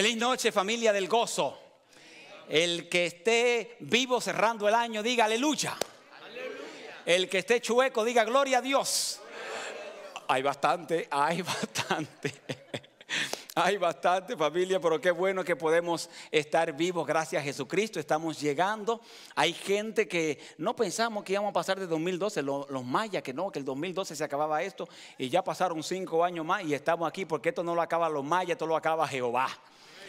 Feliz noche familia del gozo. El que esté vivo cerrando el año, diga aleluya. El que esté chueco, diga gloria a Dios. Hay bastante, hay bastante. Hay bastante familia, pero qué bueno que podemos estar vivos gracias a Jesucristo. Estamos llegando. Hay gente que no pensamos que íbamos a pasar de 2012, los, los, mayas que no, que el 2012 se acababa esto y ya pasaron cinco años más y estamos aquí porque esto no lo acaba los mayas, esto lo acaba Jehová.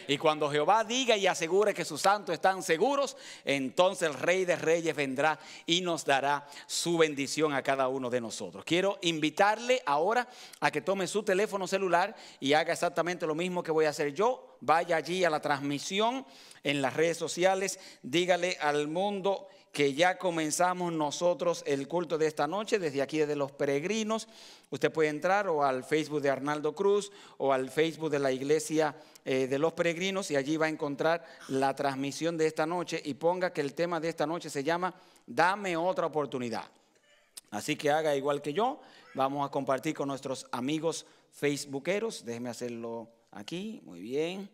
Y cuando Jehová diga y asegure que sus santos están seguros, entonces el Rey de Reyes vendrá y nos dará su bendición a cada uno de nosotros. Quiero invitarle ahora a que tome su teléfono celular y haga exactamente lo mismo que voy a hacer yo. Vaya allí a la transmisión en las redes sociales, dígale al mundo que ya comenzamos nosotros el culto de esta noche, desde aquí, desde los peregrinos. Usted puede entrar o al Facebook de Arnaldo Cruz o al Facebook de la Iglesia eh, de los Peregrinos y allí va a encontrar la transmisión de esta noche y ponga que el tema de esta noche se llama Dame otra oportunidad. Así que haga igual que yo, vamos a compartir con nuestros amigos facebookeros. Déjeme hacerlo aquí, muy bien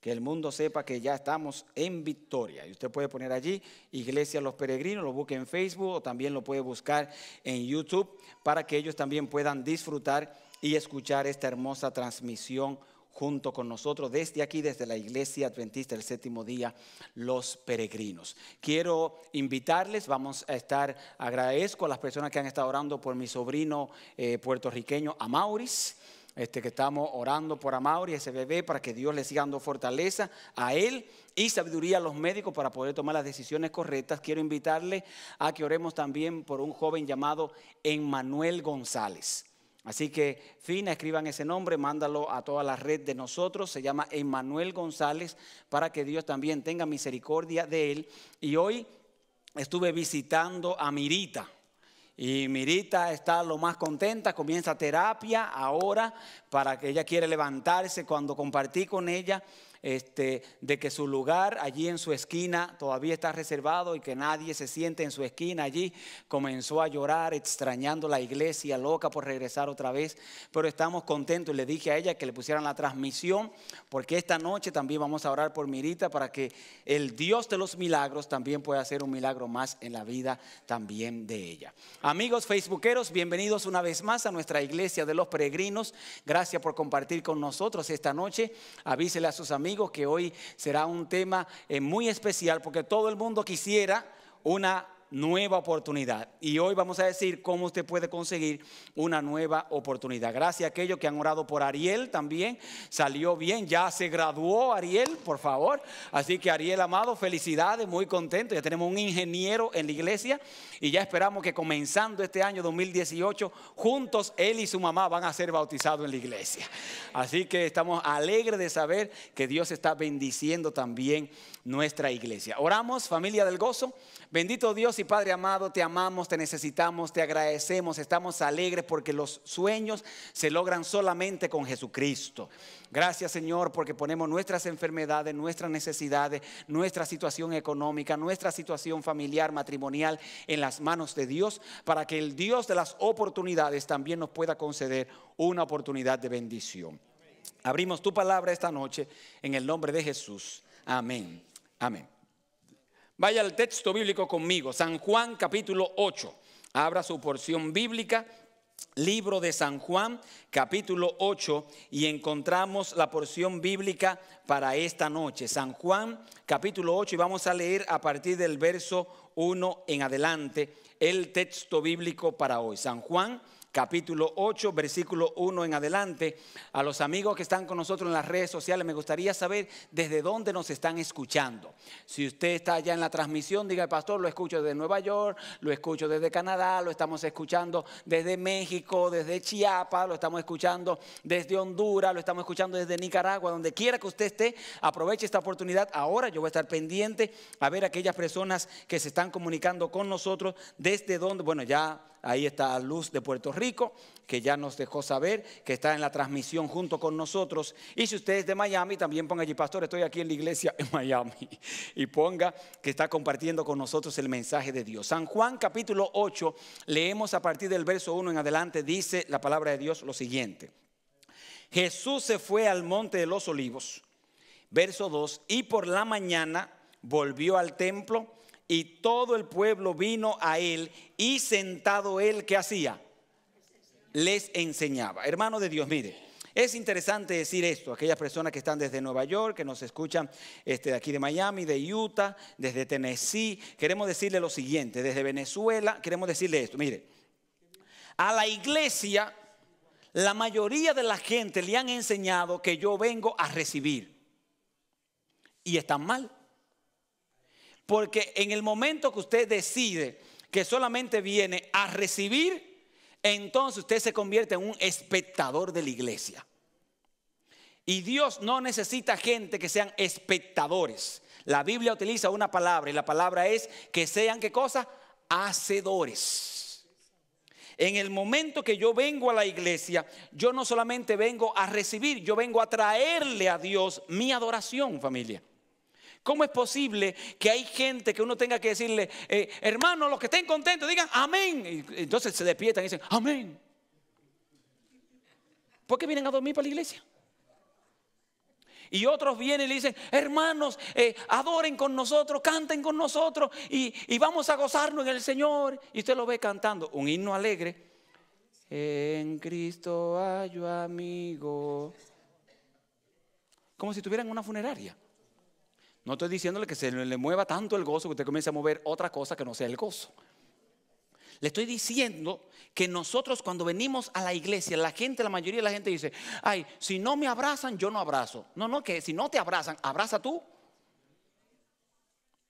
que el mundo sepa que ya estamos en victoria. Y usted puede poner allí Iglesia Los Peregrinos, lo busque en Facebook o también lo puede buscar en YouTube para que ellos también puedan disfrutar y escuchar esta hermosa transmisión junto con nosotros desde aquí, desde la Iglesia Adventista del Séptimo Día, los peregrinos. Quiero invitarles, vamos a estar, agradezco a las personas que han estado orando por mi sobrino eh, puertorriqueño, Amauris este, que estamos orando por Amauri, ese bebé, para que Dios le siga dando fortaleza a él y sabiduría a los médicos para poder tomar las decisiones correctas. Quiero invitarle a que oremos también por un joven llamado Emmanuel González. Así que, Fina, escriban ese nombre, mándalo a toda la red de nosotros. Se llama Emmanuel González, para que Dios también tenga misericordia de él. Y hoy estuve visitando a Mirita. Y Mirita está lo más contenta, comienza terapia ahora para que ella quiere levantarse. Cuando compartí con ella este, de que su lugar allí en su esquina todavía está reservado y que nadie se siente en su esquina allí, comenzó a llorar extrañando la iglesia, loca por regresar otra vez, pero estamos contentos y le dije a ella que le pusieran la transmisión, porque esta noche también vamos a orar por Mirita para que el Dios de los milagros también pueda hacer un milagro más en la vida también de ella. Amigos facebookeros, bienvenidos una vez más a nuestra iglesia de los peregrinos. Gracias por compartir con nosotros esta noche. Avísele a sus amigos que hoy será un tema eh, muy especial porque todo el mundo quisiera una nueva oportunidad. Y hoy vamos a decir cómo usted puede conseguir una nueva oportunidad. Gracias a aquellos que han orado por Ariel también. Salió bien, ya se graduó Ariel, por favor. Así que Ariel amado, felicidades, muy contento. Ya tenemos un ingeniero en la iglesia y ya esperamos que comenzando este año 2018, juntos él y su mamá van a ser bautizados en la iglesia. Así que estamos alegres de saber que Dios está bendiciendo también nuestra iglesia. Oramos, familia del gozo. Bendito Dios y Padre amado, te amamos, te necesitamos, te agradecemos, estamos alegres porque los sueños se logran solamente con Jesucristo. Gracias Señor porque ponemos nuestras enfermedades, nuestras necesidades, nuestra situación económica, nuestra situación familiar, matrimonial en las manos de Dios para que el Dios de las oportunidades también nos pueda conceder una oportunidad de bendición. Abrimos tu palabra esta noche en el nombre de Jesús. Amén. Amén. Vaya al texto bíblico conmigo, San Juan capítulo 8. Abra su porción bíblica, libro de San Juan capítulo 8 y encontramos la porción bíblica para esta noche. San Juan capítulo 8 y vamos a leer a partir del verso 1 en adelante el texto bíblico para hoy. San Juan capítulo 8, versículo 1 en adelante. A los amigos que están con nosotros en las redes sociales, me gustaría saber desde dónde nos están escuchando. Si usted está allá en la transmisión, diga, pastor, lo escucho desde Nueva York, lo escucho desde Canadá, lo estamos escuchando desde México, desde Chiapas, lo estamos escuchando desde Honduras, lo estamos escuchando desde Nicaragua, donde quiera que usted esté, aproveche esta oportunidad. Ahora yo voy a estar pendiente a ver aquellas personas que se están comunicando con nosotros desde dónde, bueno, ya ahí está Luz de Puerto Rico, que ya nos dejó saber que está en la transmisión junto con nosotros. Y si usted es de Miami, también ponga allí, pastor, estoy aquí en la iglesia en Miami. Y ponga que está compartiendo con nosotros el mensaje de Dios. San Juan capítulo 8, leemos a partir del verso 1 en adelante, dice la palabra de Dios lo siguiente. Jesús se fue al monte de los olivos, verso 2, y por la mañana volvió al templo y todo el pueblo vino a él y sentado él, ¿qué hacía? Les enseñaba. Hermano de Dios, mire. Es interesante decir esto, aquellas personas que están desde Nueva York, que nos escuchan este, de aquí de Miami, de Utah, desde Tennessee, queremos decirle lo siguiente, desde Venezuela, queremos decirle esto, mire, a la iglesia la mayoría de la gente le han enseñado que yo vengo a recibir y están mal. Porque en el momento que usted decide que solamente viene a recibir, entonces usted se convierte en un espectador de la iglesia. Y Dios no necesita gente que sean espectadores. La Biblia utiliza una palabra y la palabra es que sean qué cosa? Hacedores. En el momento que yo vengo a la iglesia, yo no solamente vengo a recibir, yo vengo a traerle a Dios mi adoración, familia. ¿Cómo es posible que hay gente que uno tenga que decirle, hermanos, eh, hermano, los que estén contentos, digan amén? Y entonces se despiertan y dicen, amén. ¿Por qué vienen a dormir para la iglesia? Y otros vienen y le dicen, hermanos, eh, adoren con nosotros, canten con nosotros y, vamos a gozarnos en el Señor. Y usted lo ve cantando un himno alegre. En Cristo hay amigo. Como si tuvieran una funeraria. No estoy diciéndole que se le mueva tanto el gozo que usted comience a mover otra cosa que no sea el gozo. Le estoy diciendo que nosotros cuando venimos a la iglesia, la gente, la mayoría de la gente dice, ay, si no me abrazan, yo no abrazo. No, no, que si no te abrazan, abraza tú.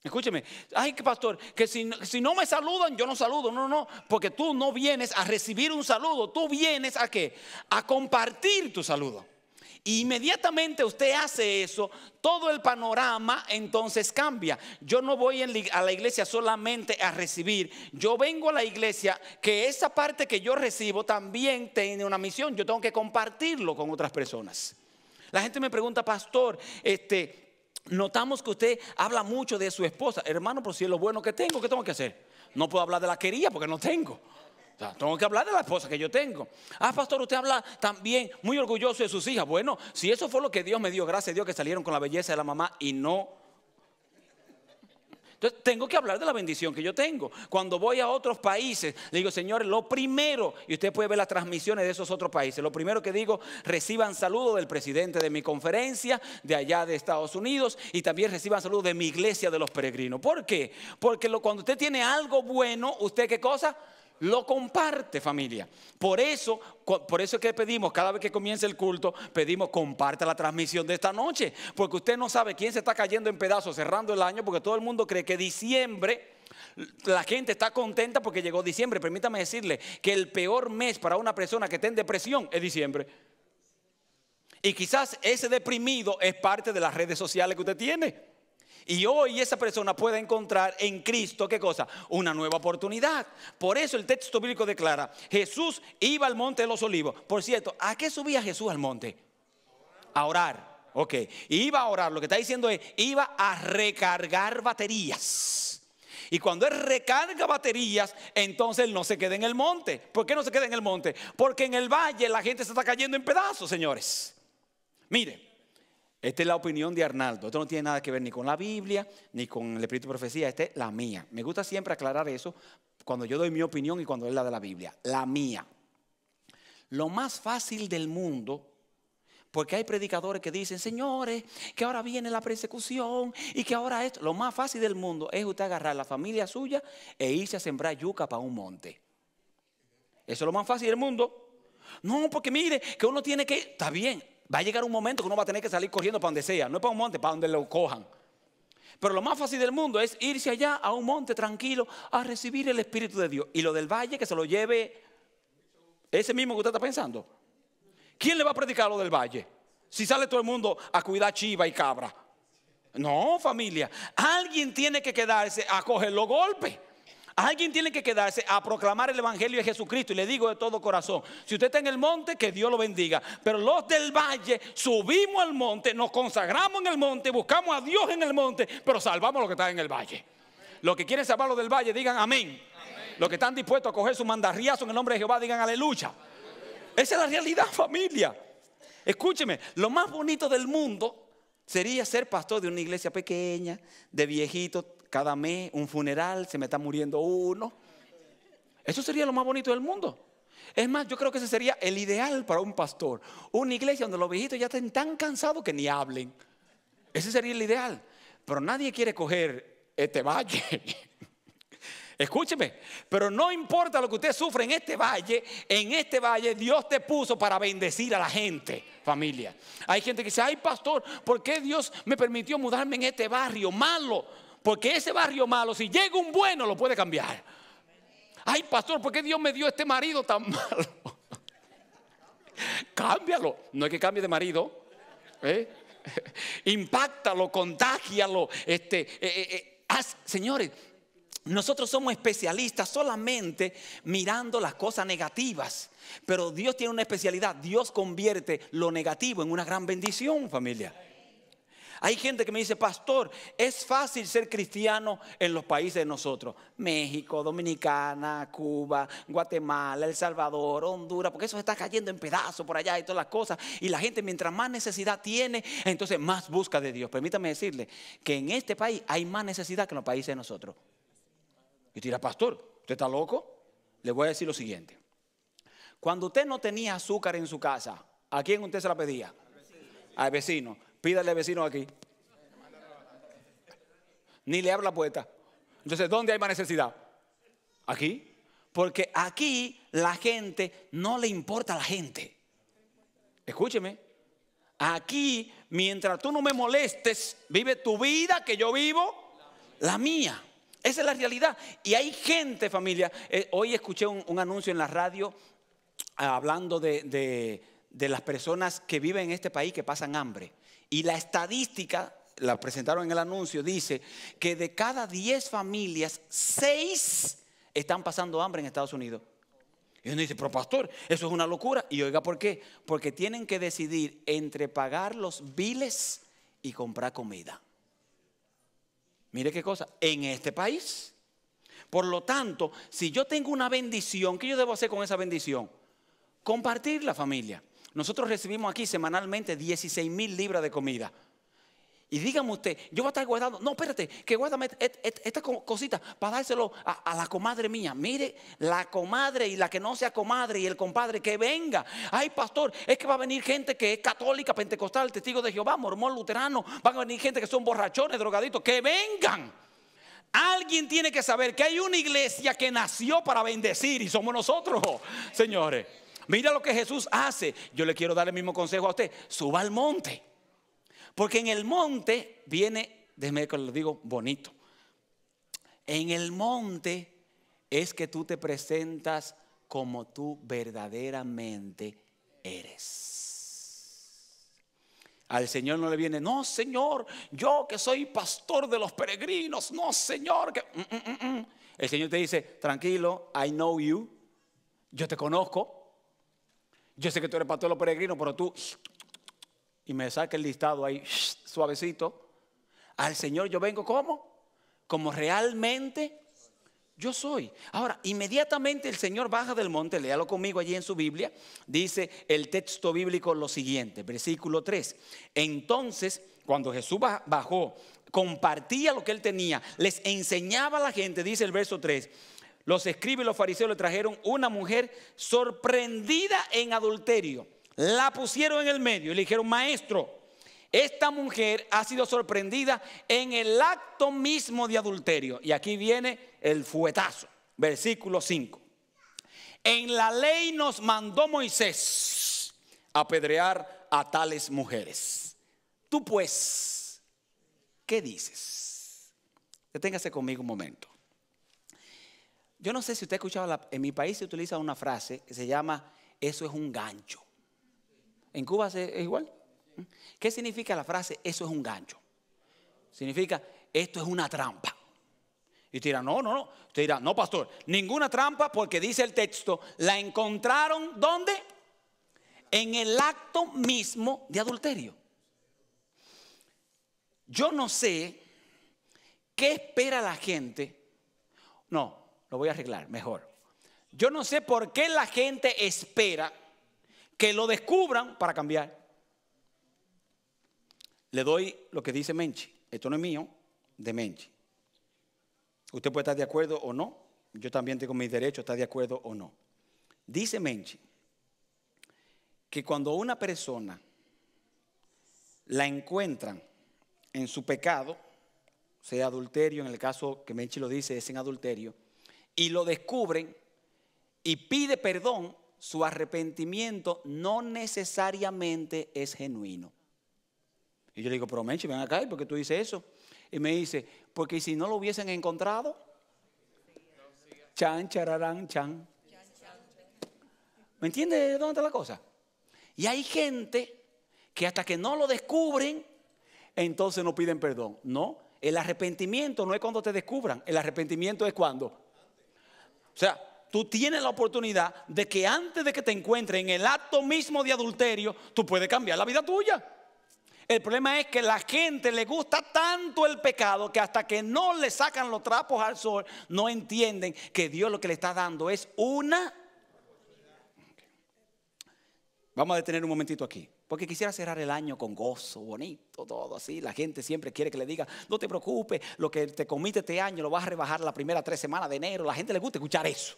Escúcheme, ay, que pastor, que si, si no me saludan, yo no saludo. No, no, porque tú no vienes a recibir un saludo, tú vienes a qué? A compartir tu saludo. Inmediatamente usted hace eso, todo el panorama entonces cambia. Yo no voy a la iglesia solamente a recibir, yo vengo a la iglesia que esa parte que yo recibo también tiene una misión, yo tengo que compartirlo con otras personas. La gente me pregunta, pastor, este, notamos que usted habla mucho de su esposa. Hermano, por si es lo bueno que tengo, ¿qué tengo que hacer? No puedo hablar de la quería porque no tengo tengo que hablar de la esposa que yo tengo. Ah, pastor, usted habla también muy orgulloso de sus hijas. Bueno, si eso fue lo que Dios me dio, gracias a Dios que salieron con la belleza de la mamá y no. Entonces, tengo que hablar de la bendición que yo tengo. Cuando voy a otros países, le digo, señores, lo primero, y usted puede ver las transmisiones de esos otros países, lo primero que digo, reciban saludos del presidente de mi conferencia, de allá de Estados Unidos, y también reciban saludos de mi iglesia de los peregrinos. ¿Por qué? Porque cuando usted tiene algo bueno, ¿usted qué cosa? lo comparte familia. Por eso, por eso es que pedimos, cada vez que comience el culto, pedimos comparte la transmisión de esta noche, porque usted no sabe quién se está cayendo en pedazos cerrando el año, porque todo el mundo cree que diciembre la gente está contenta porque llegó diciembre. Permítame decirle que el peor mes para una persona que esté en depresión es diciembre. Y quizás ese deprimido es parte de las redes sociales que usted tiene. Y hoy esa persona puede encontrar en Cristo, ¿qué cosa? Una nueva oportunidad. Por eso el texto bíblico declara, Jesús iba al monte de los olivos. Por cierto, ¿a qué subía Jesús al monte? A orar. Ok, iba a orar, lo que está diciendo es, iba a recargar baterías. Y cuando él recarga baterías, entonces no se queda en el monte. ¿Por qué no se queda en el monte? Porque en el valle la gente se está cayendo en pedazos, señores. Mire, esta es la opinión de Arnaldo. Esto no tiene nada que ver ni con la Biblia, ni con el Espíritu de Profecía. Esta es la mía. Me gusta siempre aclarar eso cuando yo doy mi opinión y cuando es la de la Biblia. La mía. Lo más fácil del mundo, porque hay predicadores que dicen, señores, que ahora viene la persecución y que ahora esto. Lo más fácil del mundo es usted agarrar la familia suya e irse a sembrar yuca para un monte. Eso es lo más fácil del mundo. No, porque mire, que uno tiene que... Está bien, va a llegar un momento que uno va a tener que salir corriendo para donde sea, no es para un monte, para donde lo cojan. Pero lo más fácil del mundo es irse allá a un monte tranquilo a recibir el Espíritu de Dios. Y lo del valle que se lo lleve ese mismo que usted está pensando. ¿Quién le va a predicar lo del valle? Si sale todo el mundo a cuidar chiva y cabra. No, familia. Alguien tiene que quedarse a coger los golpes. Alguien tiene que quedarse a proclamar el Evangelio de Jesucristo. Y le digo de todo corazón, si usted está en el monte, que Dios lo bendiga. Pero los del valle subimos al monte, nos consagramos en el monte, buscamos a Dios en el monte, pero salvamos lo que está en el valle. Los que quieren salvar los del valle, digan amén. amén. Los que están dispuestos a coger su mandarriazo en el nombre de Jehová, digan aleluya. Esa es la realidad, familia. Escúcheme, lo más bonito del mundo sería ser pastor de una iglesia pequeña, de viejitos cada mes un funeral, se me está muriendo uno. Eso sería lo más bonito del mundo. Es más, yo creo que ese sería el ideal para un pastor. Una iglesia donde los viejitos ya estén tan cansados que ni hablen. Ese sería el ideal. Pero nadie quiere coger este valle. Escúcheme, pero no importa lo que usted sufre en este valle, en este valle Dios te puso para bendecir a la gente, familia. Hay gente que dice, ay pastor, ¿por qué Dios me permitió mudarme en este barrio malo? Porque ese barrio malo, si llega un bueno, lo puede cambiar. Ay, pastor, ¿por qué Dios me dio este marido tan malo? Cámbialo. No es que cambie de marido. ¿eh? Impactalo, contagialo. Este, eh, eh, eh, señores, nosotros somos especialistas solamente mirando las cosas negativas, pero Dios tiene una especialidad. Dios convierte lo negativo en una gran bendición, familia. Hay gente que me dice, pastor, es fácil ser cristiano en los países de nosotros. México, Dominicana, Cuba, Guatemala, El Salvador, Honduras, porque eso se está cayendo en pedazos por allá y todas las cosas. Y la gente mientras más necesidad tiene, entonces más busca de Dios. Permítame decirle que en este país hay más necesidad que en los países de nosotros. Y tira, pastor, ¿usted está loco? Le voy a decir lo siguiente. Cuando usted no tenía azúcar en su casa, ¿a quién usted se la pedía? Al Al vecino. Pídale vecino aquí. Ni le abra la puerta. Entonces, ¿dónde hay más necesidad? Aquí. Porque aquí la gente no le importa a la gente. Escúcheme. Aquí, mientras tú no me molestes, vive tu vida que yo vivo, la mía. Esa es la realidad. Y hay gente, familia. Eh, hoy escuché un, anuncio en la radio ah, hablando de las personas que viven en este país que pasan hambre. Y la estadística, la presentaron en el anuncio, dice que de cada 10 familias, 6 están pasando hambre en Estados Unidos. Y uno dice, pero pastor, eso es una locura. Y oiga, ¿por qué? Porque tienen que decidir entre pagar los biles y comprar comida. Mire qué cosa, en este país. Por lo tanto, si yo tengo una bendición, ¿qué yo debo hacer con esa bendición? Compartir la familia. Nosotros recibimos aquí semanalmente 16 mil libras de comida. Y dígame usted, yo voy a estar guardando. No, espérate, que guárdame esta cosita para dárselo a, la comadre mía. Mire, la comadre y la que no sea comadre y el compadre que venga. Ay, pastor, es que va a venir gente que es católica, pentecostal, testigo de Jehová, mormón, luterano. Van a venir gente que son borrachones, drogaditos. Que vengan. Alguien tiene que saber que hay una iglesia que nació para bendecir y somos nosotros, señores. Mira lo que Jesús hace. Yo le quiero dar el mismo consejo a usted. Suba al monte. Porque en el monte viene, déjeme que lo digo bonito. En el monte es que tú te presentas como tú verdaderamente eres. Al Señor no le viene, no Señor, yo que soy pastor de los peregrinos, no Señor, que... Mm, mm, mm, el Señor te dice, tranquilo, I know you, yo te conozco, yo sé que tú eres pastor de los peregrinos, pero tú. Y me saca el listado ahí, suavecito. Al Señor yo vengo como? Como realmente yo soy. Ahora, inmediatamente el Señor baja del monte, léalo conmigo allí en su Biblia, dice el texto bíblico lo siguiente, versículo 3. Entonces, cuando Jesús bajó, compartía lo que él tenía, les enseñaba a la gente, dice el verso 3, los escribas y los fariseos le trajeron una mujer sorprendida en adulterio. La pusieron en el medio y le dijeron, maestro, esta mujer ha sido sorprendida en el acto mismo de adulterio. Y aquí viene el fuetazo, versículo 5. En la ley nos mandó Moisés apedrear a tales mujeres. Tú pues, ¿qué dices? Deténgase conmigo un momento. Yo no sé si usted ha escuchado, en mi país se utiliza una frase que se llama, eso es un gancho. ¿En Cuba es igual? ¿Mm? ¿Qué significa la frase, eso es un gancho? Significa, esto es una trampa. Y tira no, no, no. Te dirá, no, pastor, ninguna trampa porque dice el texto, la encontraron ¿dónde? En el acto mismo de adulterio. Yo no sé qué espera la gente. No, lo voy a arreglar mejor. Yo no sé por qué la gente espera que lo descubran para cambiar. Le doy lo que dice Menchi. Esto no es mío, de Menchi. Usted puede estar de acuerdo o no. Yo también tengo mis derechos, está de acuerdo o no. Dice Menchi que cuando una persona la encuentran en su pecado, sea adulterio, en el caso que Menchi lo dice, es en adulterio, y lo descubren y pide perdón, su arrepentimiento no necesariamente es genuino. Y yo le digo, pero Menchi, ven acá, porque tú dices eso? Y me dice, porque si no lo hubiesen encontrado, chan, chararán, chan. ¿Me entiendes de dónde está la cosa? Y hay gente que hasta que no lo descubren, entonces no piden perdón. No, el arrepentimiento no es cuando te descubran, el arrepentimiento es cuando o sea, tú tienes la oportunidad de que antes de que te encuentre en el acto mismo de adulterio, tú puedes cambiar la vida tuya. El problema es que la gente le gusta tanto el pecado que hasta que no le sacan los trapos al sol, no entienden que Dios lo que le está dando es una... Vamos a detener un momentito aquí. Porque quisiera cerrar el año con gozo, bonito, todo así. La gente siempre quiere que le diga, no te preocupes, lo que te comiste este año lo vas a rebajar la primera tres semanas de enero. La gente le gusta escuchar eso.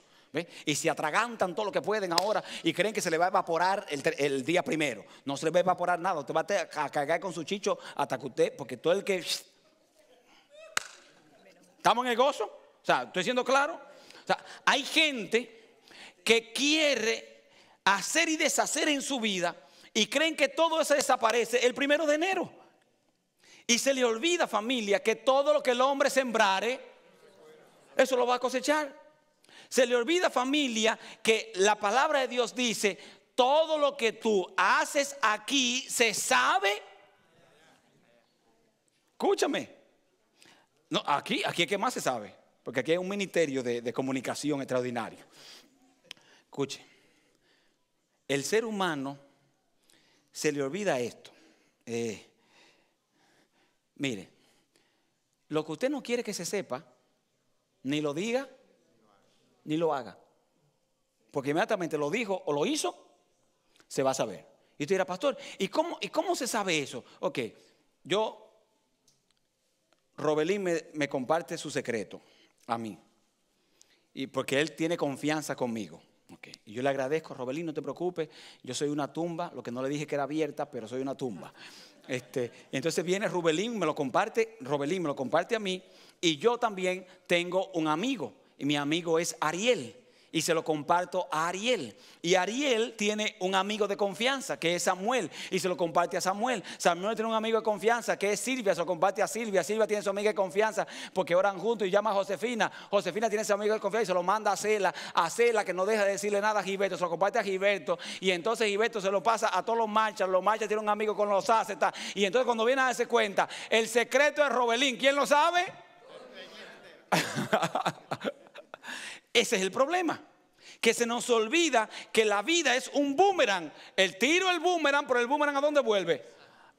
Y se atragantan todo lo que pueden ahora y creen que se le va a evaporar el, día primero. No se le va a evaporar nada. Te va a cagar con su chicho hasta que usted, porque todo el que. ¿Estamos en el gozo? O sea, ¿estoy siendo claro? O sea, hay gente que quiere hacer y deshacer en su vida y creen que todo eso desaparece el primero de enero. Y se le olvida, familia, que todo lo que el hombre sembrare, eso lo va a cosechar. Se le olvida, familia, que la palabra de Dios dice, todo lo que tú haces aquí se sabe. Escúchame. No, aquí, aquí es que más se sabe, porque aquí hay un ministerio de, de comunicación extraordinario. Escuche, el ser humano se le olvida esto. Eh, mire, lo que usted no quiere que se sepa, ni lo diga, ni lo haga. Porque inmediatamente lo dijo o lo hizo, se va a saber. Y usted dirá, pastor, ¿y cómo, ¿y cómo se sabe eso? Ok, yo, Robelín me, me comparte su secreto a mí. Y porque él tiene confianza conmigo yo le agradezco, Robelín, no te preocupes, yo soy una tumba, lo que no le dije que era abierta, pero soy una tumba. Este, entonces viene Rubelín, me lo comparte, Robelín me lo comparte a mí, y yo también tengo un amigo, y mi amigo es Ariel y se lo comparto a Ariel. Y Ariel tiene un amigo de confianza, que es Samuel, y se lo comparte a Samuel. Samuel tiene un amigo de confianza, que es Silvia, se lo comparte a Silvia. Silvia tiene su amiga de confianza, porque oran juntos y llama a Josefina. Josefina tiene su amigo de confianza y se lo manda a Cela. A Cela, que no deja de decirle nada a Gilberto, se lo comparte a Gilberto. Y entonces Gilberto se lo pasa a todos los marchas. Los marchas tienen un amigo con los ácetas. Y entonces cuando viene a darse cuenta, el secreto es Robelín, ¿quién lo sabe? Ese es el problema. Que se nos olvida que la vida es un boomerang. El tiro el boomerang, pero el boomerang a dónde vuelve?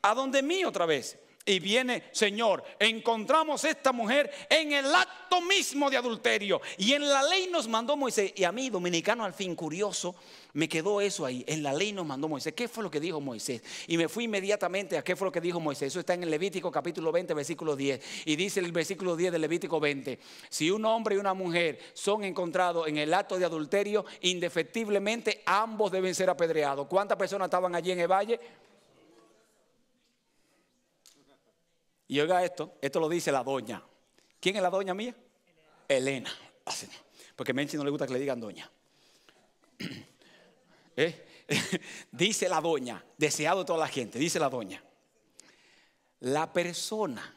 A donde mí otra vez y viene, Señor, encontramos esta mujer en el acto mismo de adulterio. Y en la ley nos mandó Moisés. Y a mí, dominicano, al fin curioso, me quedó eso ahí. En la ley nos mandó Moisés. ¿Qué fue lo que dijo Moisés? Y me fui inmediatamente a qué fue lo que dijo Moisés. Eso está en el Levítico capítulo 20, versículo 10. Y dice el versículo 10 del Levítico 20. Si un hombre y una mujer son encontrados en el acto de adulterio, indefectiblemente ambos deben ser apedreados. ¿Cuántas personas estaban allí en el valle? Y oiga esto, esto lo dice la doña. ¿Quién es la doña mía? Elena. Ah, porque a Menchi no le gusta que le digan doña. ¿Eh? dice la doña, deseado de toda la gente, dice la doña. La persona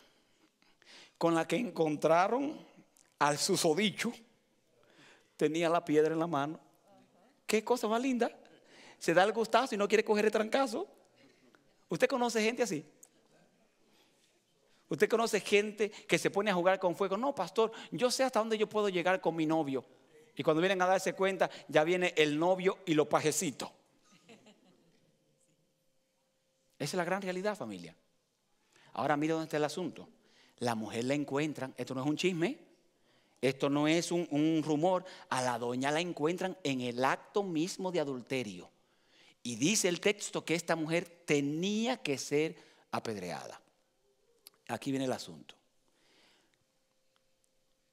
con la que encontraron al susodicho tenía la piedra en la mano. Qué cosa más linda. Se da el gustazo y no quiere coger el trancazo. ¿Usted conoce gente así? Usted conoce gente que se pone a jugar con fuego. No, pastor, yo sé hasta dónde yo puedo llegar con mi novio. Y cuando vienen a darse cuenta, ya viene el novio y lo pajecito. Esa es la gran realidad, familia. Ahora mire dónde está el asunto. La mujer la encuentran, esto no es un chisme, esto no es un, un rumor, a la doña la encuentran en el acto mismo de adulterio. Y dice el texto que esta mujer tenía que ser apedreada aquí viene el asunto.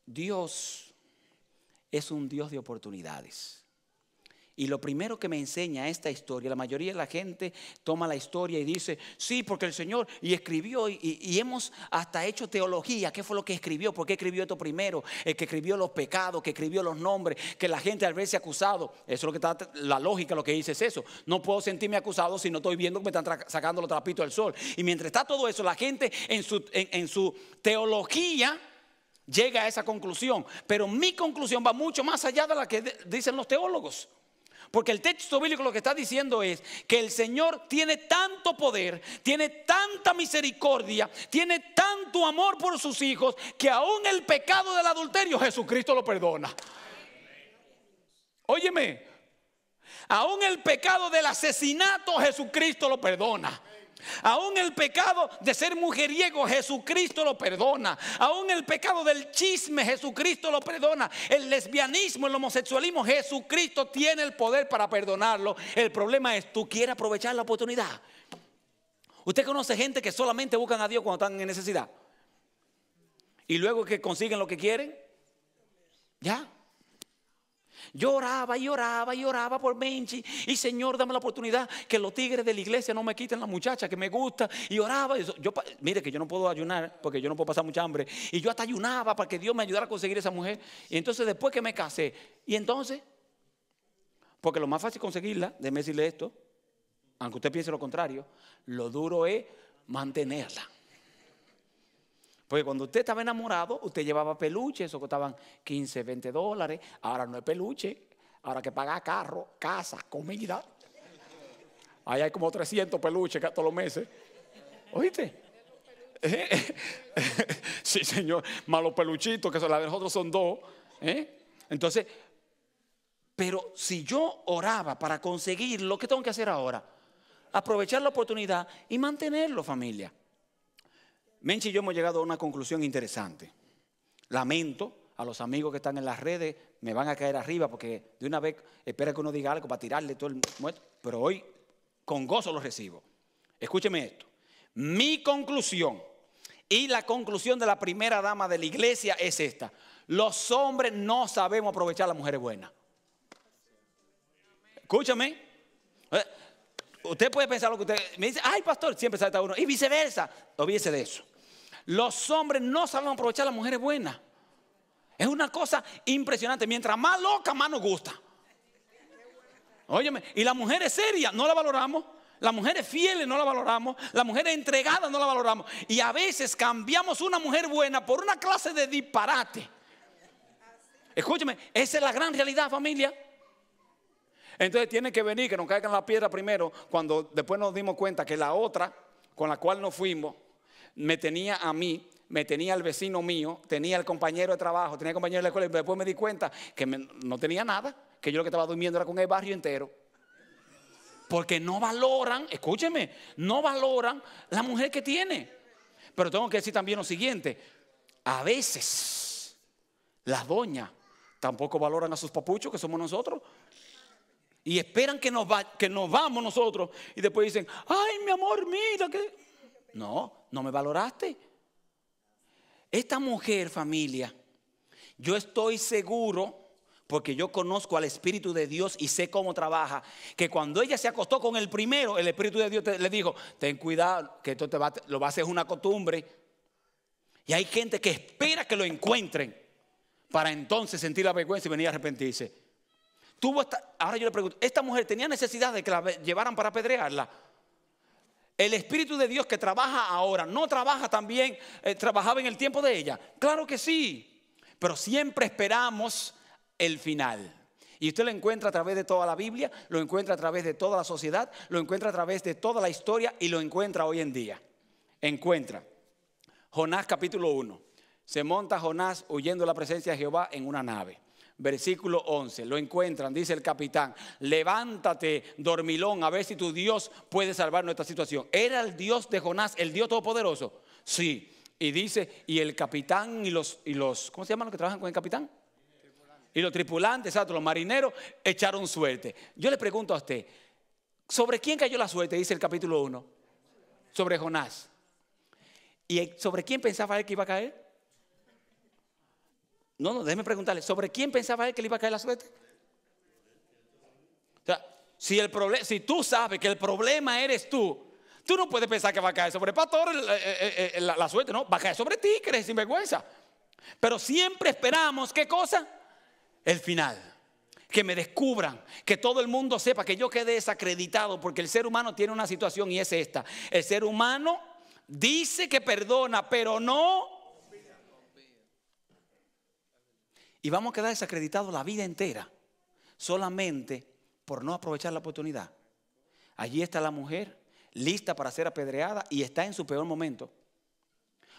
Dios es un Dios de oportunidades. Y lo primero que me enseña esta historia, la mayoría de la gente toma la historia y dice, sí, porque el Señor, y escribió, y, hemos hasta hecho teología, ¿qué fue lo que escribió? ¿Por qué escribió esto primero? El que escribió los pecados, que escribió los nombres, que la gente al verse acusado, eso es lo que está, la lógica lo que dice es eso, no puedo sentirme acusado si no estoy viendo que me están sacando los trapitos del sol. Y mientras está todo eso, la gente en su teología llega a esa conclusión, pero mi conclusión va mucho más allá de la que dicen los teólogos. Porque el texto bíblico lo que está diciendo es que el Señor tiene tanto poder, tiene tanta misericordia, tiene tanto amor por sus hijos, que aún el pecado del adulterio Jesucristo lo perdona. Óyeme, aún el pecado del asesinato Jesucristo lo perdona. Aún el pecado de ser mujeriego, Jesucristo lo perdona. Aún el pecado del chisme, Jesucristo lo perdona. El lesbianismo, el homosexualismo, Jesucristo tiene el poder para perdonarlo. El problema es, tú quieres aprovechar la oportunidad. Usted conoce gente que solamente buscan a Dios cuando están en necesidad. Y luego que consiguen lo que quieren. Ya. Yo oraba y oraba y oraba por Benji. Y Señor, dame la oportunidad que los tigres de la iglesia no me quiten la muchacha que me gusta. Y oraba. yo, mire que yo no puedo ayunar porque yo no puedo pasar mucha hambre. Y yo hasta ayunaba para que Dios me ayudara a conseguir esa mujer. Y entonces después que me casé. Y entonces, porque lo más fácil conseguirla, déjeme decirle esto, aunque usted piense lo contrario, lo duro es mantenerla. Porque cuando usted estaba enamorado, usted llevaba peluches, eso costaban 15, 20 dólares. Ahora no es peluche, ahora que paga carro, casa, comida. Ahí hay como 300 peluches todos los meses. ¿Oíste? Sí, señor, malos peluchitos, que la de nosotros son dos. ¿eh? Entonces, pero si yo oraba para conseguir lo que tengo que hacer ahora, aprovechar la oportunidad y mantenerlo, familia. Menchi y yo hemos llegado a una conclusión interesante. Lamento a los amigos que están en las redes, me van a caer arriba porque de una vez espera que uno diga algo para tirarle todo el muerto, pero hoy con gozo lo recibo. Escúcheme esto. Mi conclusión y la conclusión de la primera dama de la iglesia es esta. Los hombres no sabemos aprovechar a las mujeres buenas. Escúchame. Eh, usted puede pensar lo que usted me dice, ay pastor, siempre salta uno, y viceversa. Olvídese de eso. Los hombres no saben aprovechar a las mujeres buenas. Es una cosa impresionante. Mientras más loca, más nos gusta. Óyeme, y las mujeres seria, no la valoramos. Las mujeres fieles no la valoramos, las mujeres entregadas no la valoramos. Y a veces cambiamos una mujer buena por una clase de disparate. Escúcheme, esa es la gran realidad, familia. Entonces tiene que venir, que nos caigan la piedra primero, cuando después nos dimos cuenta que la otra con la cual nos fuimos me tenía a mí, me tenía al vecino mío, tenía al compañero de trabajo, tenía al compañero de la escuela, y después me di cuenta que no tenía nada, que yo lo que estaba durmiendo era con el barrio entero. Porque no valoran, escúcheme, no valoran la mujer que tiene. Pero tengo que decir también lo siguiente, a veces las doñas tampoco valoran a sus papuchos, que somos nosotros. Y esperan que nos, que nos vamos nosotros. Y después dicen, ay, mi amor, mira que... No, no me valoraste. Esta mujer, familia, yo estoy seguro, porque yo conozco al Espíritu de Dios y sé cómo trabaja, que cuando ella se acostó con el primero, el Espíritu de Dios le dijo, ten cuidado, que esto te lo va a hacer una costumbre. Y hay gente que espera que lo encuentren para entonces sentir la vergüenza y venir a arrepentirse. Tuvo esta, ahora yo le pregunto, ¿esta mujer tenía necesidad de que la llevaran para apedrearla? El Espíritu de Dios que trabaja ahora, ¿no trabaja también, eh, trabajaba en el tiempo de ella? Claro que sí, pero siempre esperamos el final. Y usted lo encuentra a través de toda la Biblia, lo encuentra a través de toda la sociedad, lo encuentra a través de toda la historia y lo encuentra hoy en día. Encuentra. Jonás capítulo 1. Se monta Jonás huyendo de la presencia de Jehová en una nave versículo 11, lo encuentran, dice el capitán, levántate, dormilón, a ver si tu Dios puede salvar nuestra situación. ¿Era el Dios de Jonás, el Dios todopoderoso? Sí. Y dice, y el capitán y los, y los ¿cómo se llaman los que trabajan con el capitán? Y los tripulantes, los marineros echaron suerte. Yo le pregunto a usted, ¿sobre quién cayó la suerte? Dice el capítulo 1. Sobre Jonás. ¿Y sobre quién pensaba él que iba a caer? No, no, déjeme preguntarle, ¿sobre quién pensaba él que le iba a caer la suerte? O sea, si, el si tú sabes que el problema eres tú, tú no puedes pensar que va a caer sobre el pastor eh, eh, eh, la, suerte, no, va a caer sobre ti, crees, sin sinvergüenza. Pero siempre esperamos, ¿qué cosa? El final. Que me descubran, que todo el mundo sepa que yo quedé desacreditado, porque el ser humano tiene una situación y es esta. El ser humano dice que perdona, pero no Y vamos a quedar desacreditados la vida entera, solamente por no aprovechar la oportunidad. Allí está la mujer, lista para ser apedreada y está en su peor momento.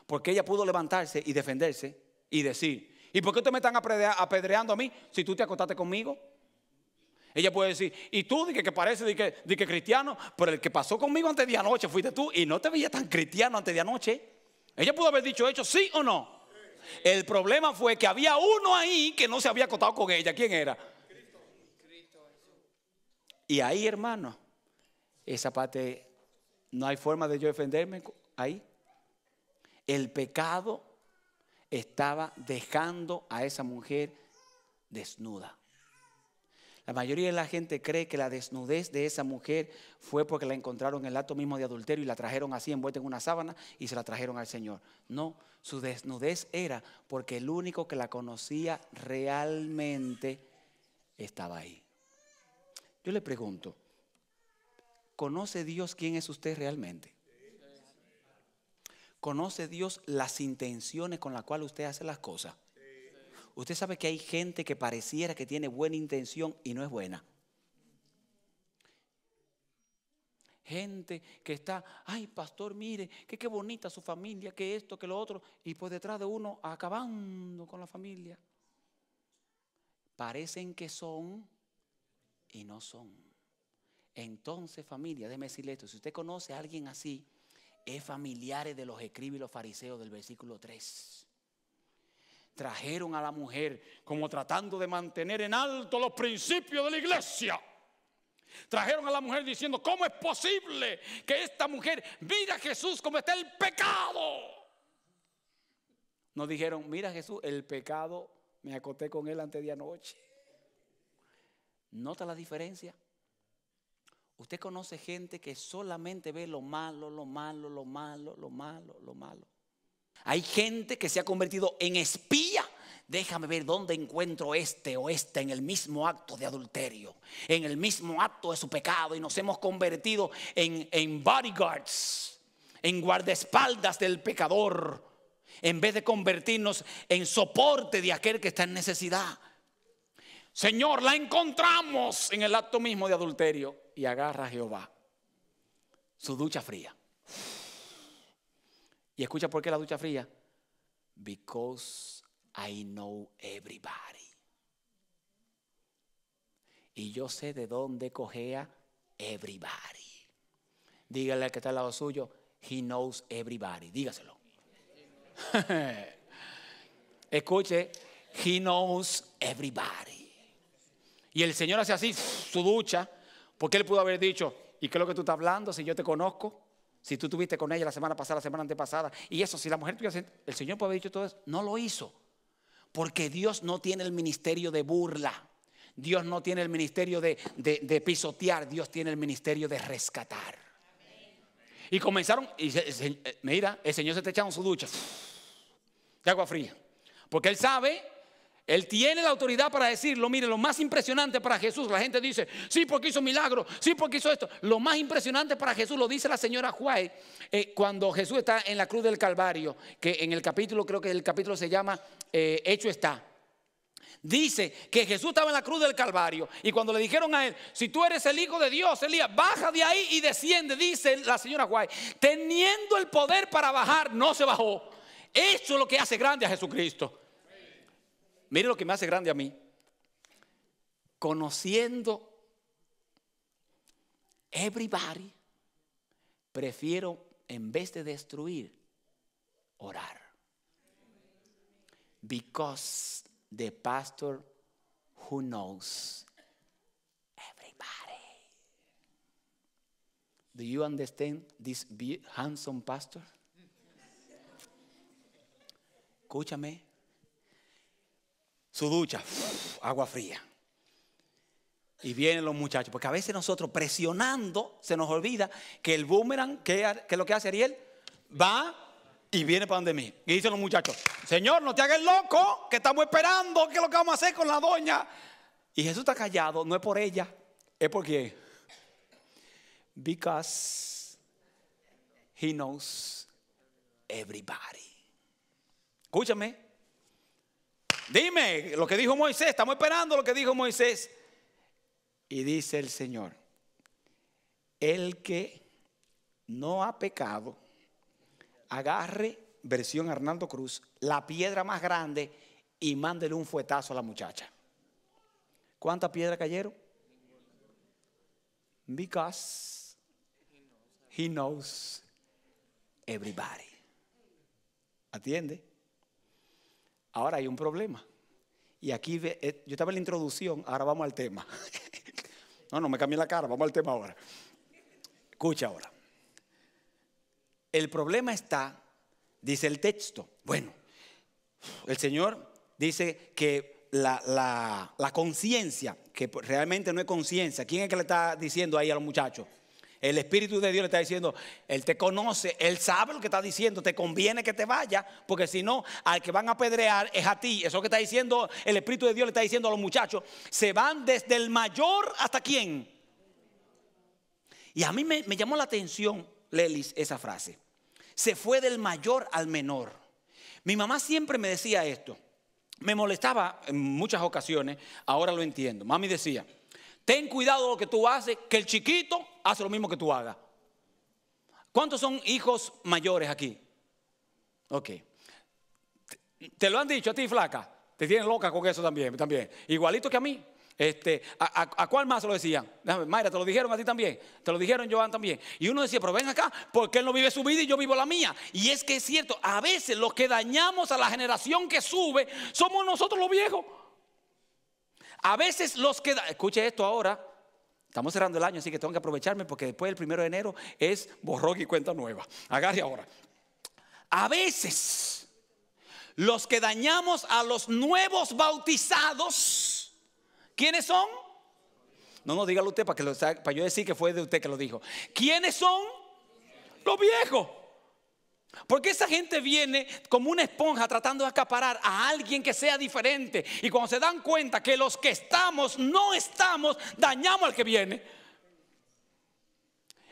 Porque ella pudo levantarse y defenderse y decir, ¿y por qué te me están apedreando a mí si tú te acostaste conmigo? Ella puede decir, y tú, di que, parece di que, cristiano, pero el que pasó conmigo antes de anoche fuiste tú y no te veía tan cristiano antes de anoche. Ella pudo haber dicho hecho sí o no. El problema fue que había uno ahí que no se había acotado con ella. ¿Quién era? Y ahí, hermano, esa parte, no hay forma de yo defenderme ahí. El pecado estaba dejando a esa mujer desnuda. La mayoría de la gente cree que la desnudez de esa mujer fue porque la encontraron en el acto mismo de adulterio y la trajeron así envuelta en una sábana y se la trajeron al Señor. No, su desnudez era porque el único que la conocía realmente estaba ahí. Yo le pregunto, ¿conoce Dios quién es usted realmente? ¿Conoce Dios las intenciones con las cuales usted hace las cosas? Usted sabe que hay gente que pareciera que tiene buena intención y no es buena. Gente que está, ay pastor, mire, que qué bonita su familia, que esto, que lo otro, y pues detrás de uno acabando con la familia. Parecen que son y no son. Entonces familia, déjeme decirle esto, si usted conoce a alguien así, es familiar de los escribas y los fariseos del versículo 3 trajeron a la mujer como tratando de mantener en alto los principios de la iglesia. Trajeron a la mujer diciendo, ¿cómo es posible que esta mujer mira a Jesús como está el pecado? Nos dijeron, mira Jesús, el pecado, me acoté con él antes de anoche. ¿Nota la diferencia? Usted conoce gente que solamente ve lo malo, lo malo, lo malo, lo malo, lo malo. Hay gente que se ha convertido en espía déjame ver dónde encuentro este o esta en el mismo acto de adulterio, en el mismo acto de su pecado y nos hemos convertido en, en, bodyguards, en guardaespaldas del pecador, en vez de convertirnos en soporte de aquel que está en necesidad. Señor, la encontramos en el acto mismo de adulterio y agarra Jehová su ducha fría. Y escucha por qué la ducha fría. Because I know everybody. Y yo sé de dónde cogea everybody. Dígale al que está al lado suyo, he knows everybody. Dígaselo. Escuche, he knows everybody. Y el Señor hace así su ducha, porque él pudo haber dicho, ¿y qué es lo que tú estás hablando si yo te conozco? Si tú tuviste con ella la semana pasada, la semana antepasada, y eso, si la mujer tuviera, el Señor puede haber dicho todo eso, no lo hizo. Porque Dios no tiene el ministerio de burla. Dios no tiene el ministerio de, pisotear, Dios tiene el ministerio de rescatar. Y comenzaron, y eh, mira, el Señor se está echando su ducha de agua fría. Porque Él sabe él tiene la autoridad para decirlo. Mire, lo más impresionante para Jesús, la gente dice, sí, porque hizo milagro, sí, porque hizo esto. Lo más impresionante para Jesús lo dice la señora Juárez eh, cuando Jesús está en la cruz del Calvario, que en el capítulo, creo que el capítulo se llama eh, Hecho está. Dice que Jesús estaba en la cruz del Calvario y cuando le dijeron a él, si tú eres el Hijo de Dios, Elías, baja de ahí y desciende, dice la señora Juárez teniendo el poder para bajar, no se bajó. Eso es lo que hace grande a Jesucristo. Mire lo que me hace grande a mí. Conociendo everybody, prefiero en vez de destruir, orar. Because the pastor who knows everybody. Do you understand this handsome pastor? Escúchame, su ducha, agua fría. Y vienen los muchachos, porque a veces nosotros presionando se nos olvida que el boomerang, que, es lo que hace Ariel, va y viene para donde mí. Y dicen los muchachos, Señor, no te hagas loco, que estamos esperando, ¿qué es lo que vamos a hacer con la doña? Y Jesús está callado, no es por ella, es porque, because he knows everybody. Escúchame, Dime lo que dijo Moisés, estamos esperando lo que dijo Moisés. Y dice el Señor, el que no ha pecado, agarre, versión Hernando Cruz, la piedra más grande y mándele un fuetazo a la muchacha. ¿Cuánta piedra cayeron? Because he knows everybody. ¿Atiende? Ahora hay un problema. Y aquí eh, yo estaba en la introducción, ahora vamos al tema. No, no me cambié la cara, vamos al tema ahora. Escucha ahora. El problema está, dice el texto. Bueno, el Señor dice que la, la conciencia, que realmente no es conciencia, ¿quién es que le está diciendo ahí a los muchachos? El Espíritu de Dios le está diciendo, Él te conoce, Él sabe lo que está diciendo, te conviene que te vaya, porque si no, al que van a apedrear es a ti. Eso que está diciendo el Espíritu de Dios le está diciendo a los muchachos, se van desde el mayor hasta quién. Y a mí me, me llamó la atención, Lelis, esa frase. Se fue del mayor al menor. Mi mamá siempre me decía esto. Me molestaba en muchas ocasiones, ahora lo entiendo. Mami decía, Ten cuidado lo que tú haces, que el chiquito hace lo mismo que tú hagas. ¿Cuántos son hijos mayores aquí? Ok. Te lo han dicho a ti, flaca. Te tienen loca con eso también, también. Igualito que a mí. Este, a, cuál más se lo decían? Déjame, Mayra, te lo dijeron a ti también. Te lo dijeron Joan también. Y uno decía, pero ven acá, porque él no vive su vida y yo vivo la mía. Y es que es cierto, a veces los que dañamos a la generación que sube somos nosotros los viejos. A veces los que... Escuche esto ahora. Estamos cerrando el año, así que tengo que aprovecharme porque después del primero de enero es borrón y cuenta nueva. Agarre ahora. A veces los que dañamos a los nuevos bautizados, ¿quiénes son? No, no, dígalo usted para, que para yo decir que fue de usted que lo dijo. ¿Quiénes son? Los viejos. Porque esa gente viene como una esponja tratando de acaparar a alguien que sea diferente. Y cuando se dan cuenta que los que estamos no estamos, dañamos al que viene.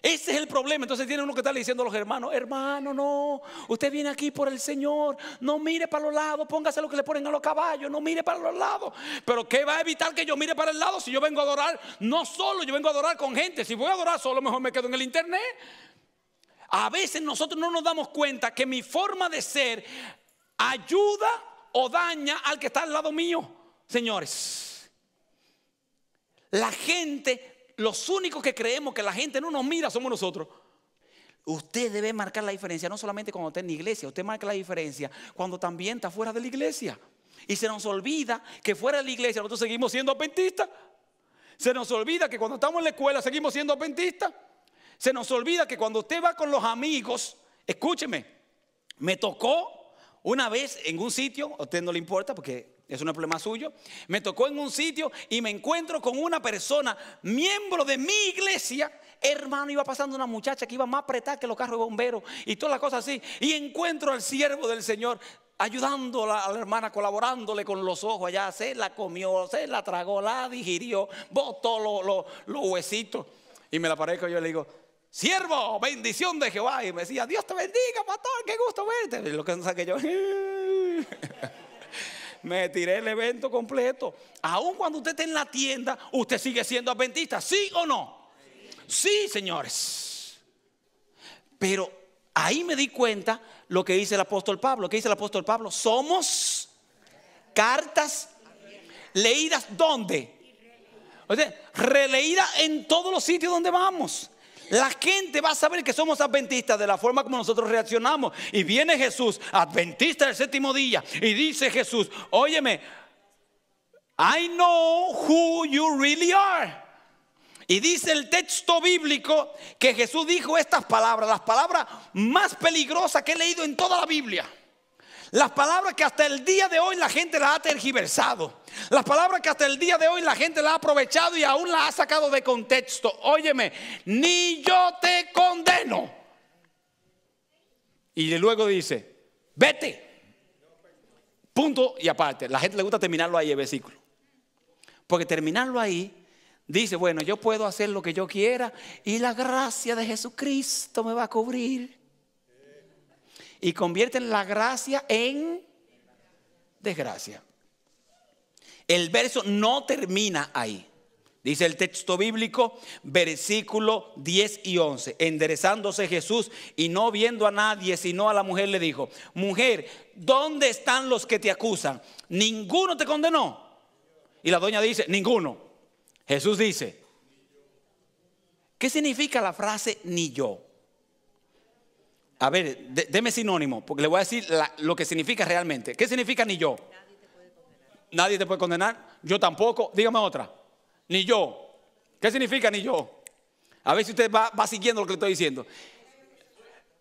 Ese es el problema. Entonces tiene uno que está diciendo a los hermanos, hermano, no, usted viene aquí por el Señor, no mire para los lados, póngase lo que le ponen a los caballos, no mire para los lados. Pero ¿qué va a evitar que yo mire para el lado si yo vengo a adorar? No solo, yo vengo a adorar con gente. Si voy a adorar solo, mejor me quedo en el internet. A veces nosotros no nos damos cuenta que mi forma de ser ayuda o daña al que está al lado mío, señores. La gente, los únicos que creemos que la gente no nos mira somos nosotros. Usted debe marcar la diferencia, no solamente cuando está en la iglesia, usted marca la diferencia cuando también está fuera de la iglesia. Y se nos olvida que fuera de la iglesia nosotros seguimos siendo apentistas. Se nos olvida que cuando estamos en la escuela seguimos siendo apentistas. Se nos olvida que cuando usted va con los amigos, escúcheme, me tocó una vez en un sitio, a usted no le importa porque es un problema suyo, me tocó en un sitio y me encuentro con una persona, miembro de mi iglesia, hermano, iba pasando una muchacha que iba más apretada que los carros de bomberos y todas las cosas así, y encuentro al siervo del Señor ayudándola a la hermana, colaborándole con los ojos allá, se la comió, se la tragó, la digirió, botó los, huesitos, y me la parezco yo le digo, siervo, bendición de Jehová. Y me decía, Dios te bendiga, pastor, qué gusto verte. lo que pasa que yo me tiré el evento completo. aún cuando usted esté en la tienda, usted sigue siendo adventista, ¿sí o no? Sí, señores. Pero ahí me di cuenta lo que dice el apóstol Pablo. ¿Qué dice el apóstol Pablo? Somos cartas leídas donde releídas en todos los sitios donde vamos. La gente va a saber que somos adventistas de la forma como nosotros reaccionamos. Y viene Jesús, adventista del séptimo día, y dice Jesús, óyeme, I know who you really are. Y dice el texto bíblico que Jesús dijo estas palabras, las palabras más peligrosas que he leído en toda la Biblia. Las palabras que hasta el día de hoy la gente las ha tergiversado. Las palabras que hasta el día de hoy la gente la ha aprovechado y aún la ha sacado de contexto. Óyeme, ni yo te condeno. Y luego dice, vete. Punto y aparte. La gente le gusta terminarlo ahí el versículo. Porque terminarlo ahí dice, bueno, yo puedo hacer lo que yo quiera y la gracia de Jesucristo me va a cubrir y convierten la gracia en desgracia. El verso no termina ahí. Dice el texto bíblico, versículo 10 y 11. Enderezándose Jesús y no viendo a nadie, sino a la mujer, le dijo, mujer, ¿dónde están los que te acusan? ¿Ninguno te condenó? Y la doña dice, ninguno. Jesús dice, ¿qué significa la frase ni yo? A ver, deme sinónimo, porque le voy a decir lo que significa realmente. ¿Qué significa ni yo? Nadie te puede condenar. Nadie te puede condenar. Yo tampoco. Dígame otra. Ni yo. ¿Qué significa ni yo? A ver si usted va, siguiendo lo que le estoy diciendo.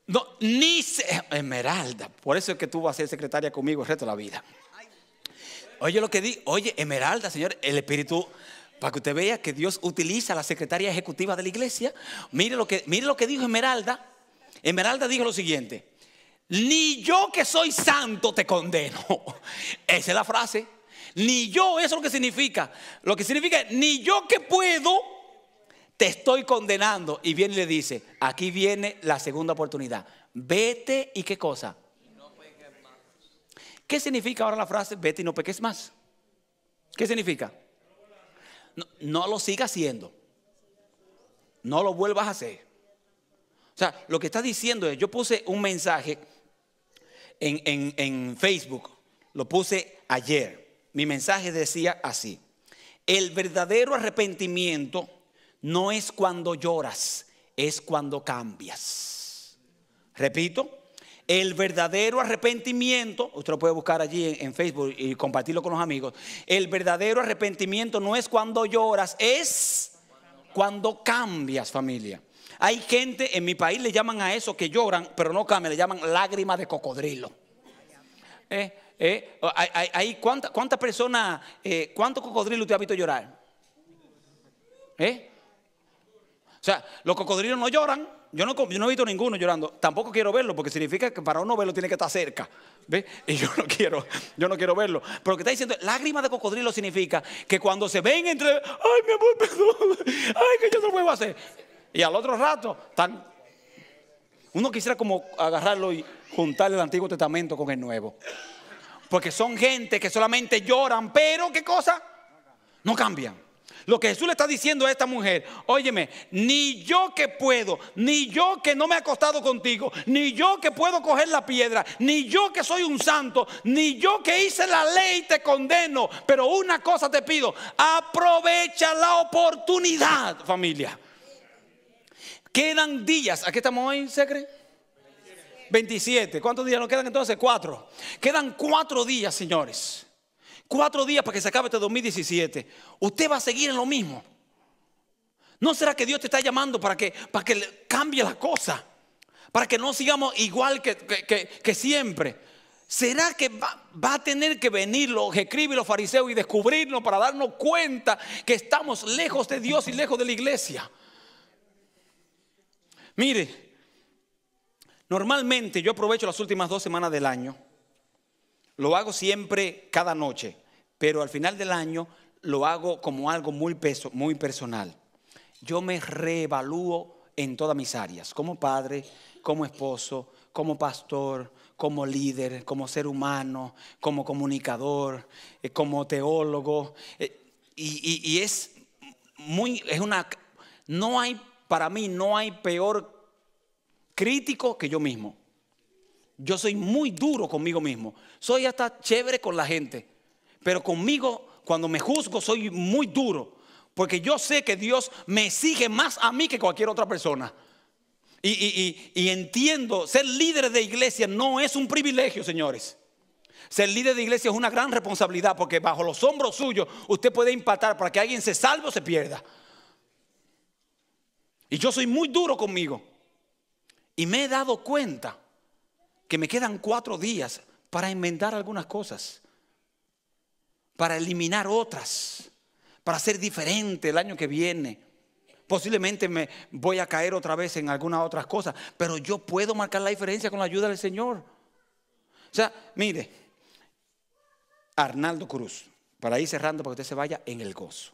No, ni se, Esmeralda. Por eso es que tú vas a ser secretaria conmigo el resto de la vida. Oye lo que di. Oye, Esmeralda, señor, el espíritu. Para que usted vea que Dios utiliza la secretaria ejecutiva de la iglesia. Mire lo que, mire lo que dijo Esmeralda. Esmeralda dijo lo siguiente, ni yo que soy santo te condeno. Esa es la frase. Ni yo, eso es lo que significa. Lo que significa, ni yo que puedo, te estoy condenando. Y viene y le dice, aquí viene la segunda oportunidad. Vete y qué cosa. ¿Qué significa ahora la frase, vete y no peques más? ¿Qué significa? No, no lo sigas haciendo. No lo vuelvas a hacer. O sea, lo que está diciendo es, yo puse un mensaje en, Facebook, lo puse ayer. Mi mensaje decía así, el verdadero arrepentimiento no es cuando lloras, es cuando cambias. Repito, el verdadero arrepentimiento, usted lo puede buscar allí en, Facebook y compartirlo con los amigos, el verdadero arrepentimiento no es cuando lloras, es cuando cambias familia. Hay gente, en mi país le llaman a eso que lloran, pero no cambia, le llaman lágrimas de cocodrilo. Eh, eh, hay, ¿Cuántas personas, eh, cuántos cocodrilos te ha visto llorar? ¿Eh? O sea, los cocodrilos no lloran. Yo no, he visto ninguno llorando. Tampoco quiero verlo porque significa que para uno verlo tiene que estar cerca. ¿Ve? Y yo no quiero, yo no quiero verlo. Pero lo que está diciendo, lágrima de cocodrilo significa que cuando se ven entre, ay, mi amor, perdón, ay, que yo no puedo hacer. Y al otro rato Uno quisiera como agarrarlo y juntar el Antiguo Testamento con el Nuevo. Porque son gente que solamente lloran, pero ¿qué cosa? No cambian. Lo que Jesús le está diciendo a esta mujer, óyeme, ni yo que puedo, ni yo que no me he acostado contigo, ni yo que puedo coger la piedra, ni yo que soy un santo, ni yo que hice la ley te condeno, pero una cosa te pido, aprovecha la oportunidad, familia. Quedan días. ¿A qué estamos hoy, Secre? 27. ¿Cuántos días nos quedan entonces? Cuatro. Quedan cuatro días, señores. Cuatro días para que se acabe este 2017. Usted va a seguir en lo mismo. ¿No será que Dios te está llamando para que, para que cambie la cosa Para que no sigamos igual que, que, siempre. ¿Será que va, a tener que venir los y los fariseos y descubrirnos para darnos cuenta que estamos lejos de Dios y lejos de la iglesia? Mire, normalmente yo aprovecho las últimas dos semanas del año. Lo hago siempre cada noche, pero al final del año lo hago como algo muy, peso, muy personal. Yo me reevalúo en todas mis áreas, como padre, como esposo, como pastor, como líder, como ser humano, como comunicador, eh, como teólogo. Eh, y, es muy, es una, no hay para mí no hay peor crítico que yo mismo. Yo soy muy duro conmigo mismo. Soy hasta chévere con la gente. Pero conmigo, cuando me juzgo, soy muy duro. Porque yo sé que Dios me exige más a mí que cualquier otra persona. Y, y entiendo, ser líder de iglesia no es un privilegio, señores. Ser líder de iglesia es una gran responsabilidad porque bajo los hombros suyos usted puede impactar para que alguien se salve o se pierda. Y yo soy muy duro conmigo. Y me he dado cuenta que me quedan cuatro días para enmendar algunas cosas, para eliminar otras, para ser diferente el año que viene. Posiblemente me voy a caer otra vez en algunas otras cosas, pero yo puedo marcar la diferencia con la ayuda del Señor. O sea, mire, Arnaldo Cruz, para ir cerrando, para que usted se vaya en el gozo.